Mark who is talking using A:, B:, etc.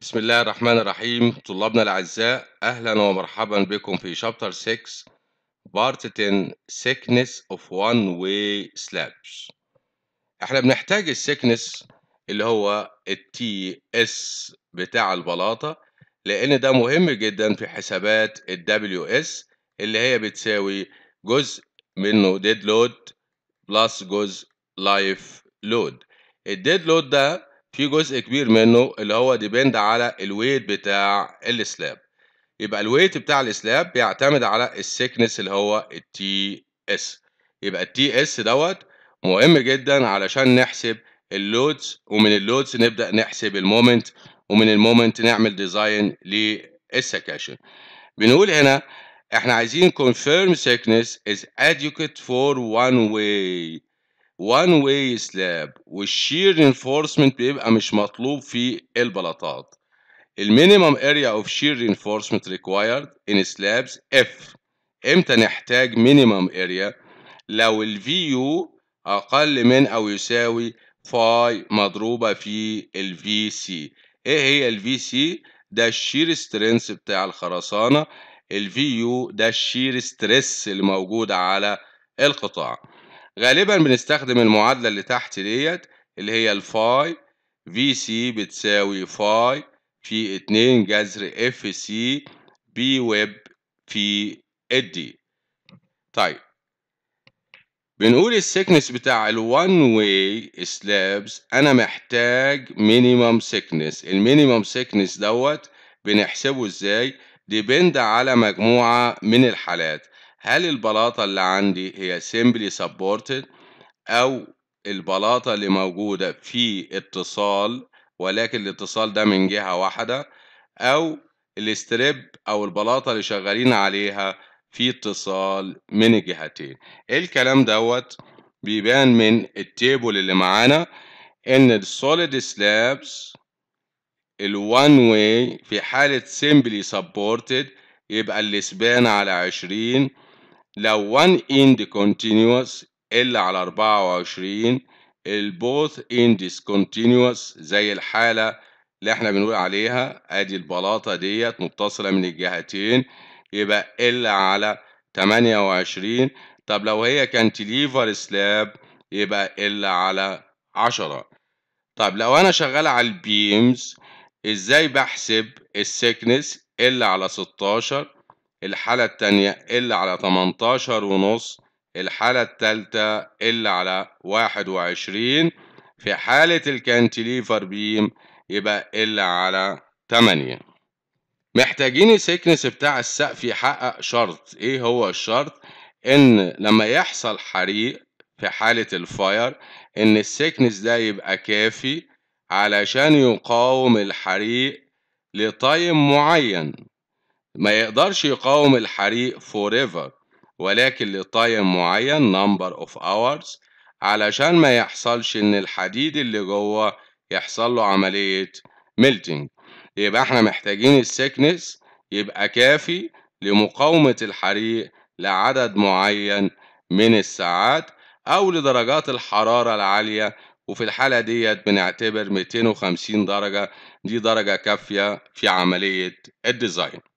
A: بسم الله الرحمن الرحيم طلابنا الأعزاء أهلا ومرحبا بكم في شابتر 6 بارت 10 سيكنس اوف وان واي سلابس احنا بنحتاج السيكنس اللي هو التي اس بتاع البلاطة لأن ده مهم جدا في حسابات الدبليو اس اللي هي بتساوي جزء منه ديد لود بلس جزء لايف لود الديد لود ده في جزء كبير منه اللي هو ديبند على الويت بتاع السلاب يبقى الويت بتاع السلاب بيعتمد على السكنس اللي هو التي اس يبقى التي اس دوت مهم جدا علشان نحسب اللودز ومن اللودز نبدا نحسب المومنت ومن المومنت نعمل ديزاين للسكاشن بنقول هنا احنا عايزين confirm sickness is adequate for one way وان واي سلاب والشير رينفورسمنت بيبقى مش مطلوب في البلاطات المينيمم اريا اوف شير رينفورسمنت ريكوايرد ان سلابس اف امتى نحتاج مينيمم اريا لو الفي يو اقل من او يساوي فاي مضروبه في الفي سي ايه هي الفي سي ده الشير سترينث بتاع الخرسانه الفي يو ده الشير ستريس اللي موجود على القطاع غالبا بنستخدم المعادلة اللي تحت ديت اللي هي الفاي في سي بتساوي فاي في اتنين جذر اف سي بي ويب في الدي طيب بنقول السكنس بتاع الوان واي سلابس انا محتاج مينيمم سكنس المينيمم سكنس دوت بنحسبه ازاي ديبند على مجموعة من الحالات هل البلاطة اللي عندي هي simply supported أو البلاطة اللي موجودة في اتصال ولكن الاتصال ده من جهة واحدة أو الاستريب أو البلاطة اللي شغالين عليها في اتصال من الجهتين إيه الكلام دوت بيبان من التيبل اللي معانا ان السوليد سلابس الوان واي في حالة سيمبلي سبورتد يبقى الاسبان على عشرين لو 1 end continuous ال على 24 البوث اندس continuous زي الحالة اللي احنا بنقول عليها ادي البلاطة ديت متصلة من الجهتين يبقى ال على 28 طب لو هي كانت ليفر سلاب يبقى ال على 10 طب لو انا شغال على البيمز ازاي بحسب السكنس ال على 16 الحالة التانية إلا على تمنتاشر ونص الحالة التالتة إلا على واحد وعشرين في حالة الكانتيليفر بيم يبقى إلا على تمانية محتاجين السيكنس بتاع السقف يحقق شرط ايه هو الشرط ان لما يحصل حريق في حالة الفاير ان السيكنس ده يبقى كافي علشان يقاوم الحريق لتايم معين ما يقدرش يقاوم الحريق forever ولكن لتايم معين number of hours علشان ما يحصلش إن الحديد اللي جوه يحصل له عملية melting يبقى احنا محتاجين السكنس يبقى كافي لمقاومة الحريق لعدد معين من الساعات أو لدرجات الحرارة العالية وفي الحالة ديت بنعتبر 250 درجة دي درجة كافية في عملية الديزاين